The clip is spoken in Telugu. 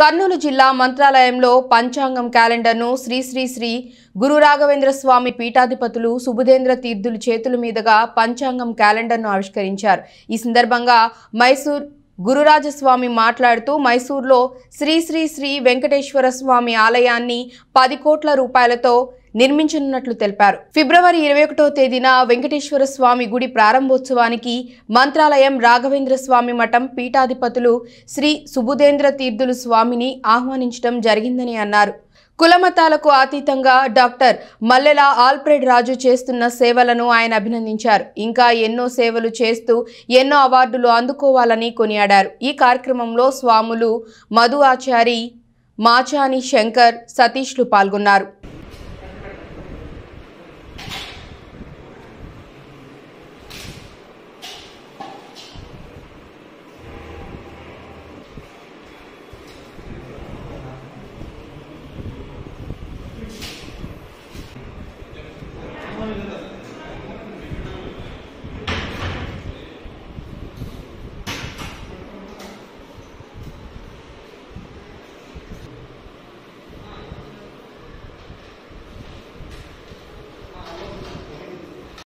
కర్నూలు జిల్లా మంత్రాలయంలో పంచాంగం క్యాలెండర్ను శ్రీశ్రీశ్రీ శ్రీ గురు రాఘవేంద్ర స్వామి పీఠాధిపతులు సుబుధేంద్ర తీర్థులు చేతుల మీదుగా పంచాంగం క్యాలెండర్ను ఆవిష్కరించారు ఈ సందర్భంగా మైసూర్ గురురాజస్వామి మాట్లాడుతూ మైసూర్లో శ్రీ శ్రీ శ్రీ వెంకటేశ్వర స్వామి ఆలయాన్ని పది కోట్ల రూపాయలతో నిర్మించనున్నట్లు తెలిపారు ఫిబ్రవరి ఇరవై ఒకటో తేదీన వెంకటేశ్వర స్వామి గుడి ప్రారంభోత్సవానికి మంత్రాలయం రాఘవేంద్ర స్వామి మఠం పీఠాధిపతులు శ్రీ సుబుధేంద్ర తీర్థులు స్వామిని ఆహ్వానించడం జరిగిందని అన్నారు కులమతాలకు అతీతంగా డాక్టర్ మల్లెల ఆల్ఫ్రెడ్ రాజు చేస్తున్న సేవలను ఆయన అభినందించారు ఇంకా ఎన్నో సేవలు చేస్తూ ఎన్నో అవార్డులు అందుకోవాలని కొనియాడారు ఈ కార్యక్రమంలో స్వాములు మధు ఆచారి మాచాని శంకర్ సతీష్లు పాల్గొన్నారు